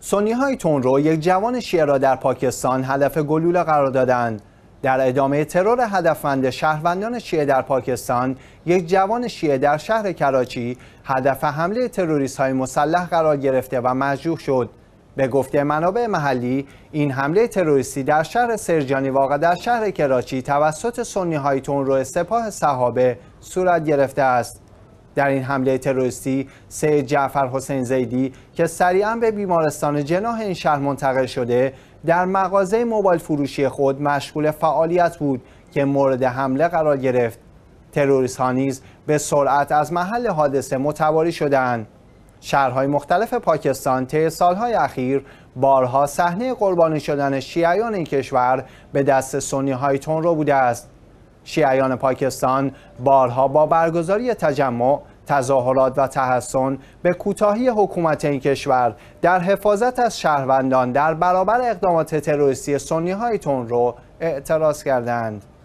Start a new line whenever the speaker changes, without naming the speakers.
سنی های رو یک جوان شیعه را در پاکستان هدف گلوله قرار دادن. در ادامه ترور هدفمند شهروندان شیعه در پاکستان یک جوان شیعه در شهر کراچی هدف حمله تروریست های مسلح قرار گرفته و مجروح شد به گفته منابع محلی این حمله تروریستی در شهر سرجانی واقع در شهر کراچی توسط سنی های رو سپاه صحابه صورت گرفته است در این حمله تروریستی سید جعفر حسین زیدی که سریعا به بیمارستان جناح این شهر منتقل شده در مغازه موبایل فروشی خود مشغول فعالیت بود که مورد حمله قرار گرفت تروریست ها نیز به سرعت از محل حادثه متواری شدند شهرهای مختلف پاکستان طی سالهای اخیر بارها صحنه قربانی شدن شیعیان این کشور به دست سنی های تون رو بوده است شیعیان پاکستان بارها با برگزاری تجمع تظاهرات و تحسن به کوتاهی حکومت این کشور در حفاظت از شهروندان در برابر اقدامات تروریستی سنی های تون رو اعتراض کردند.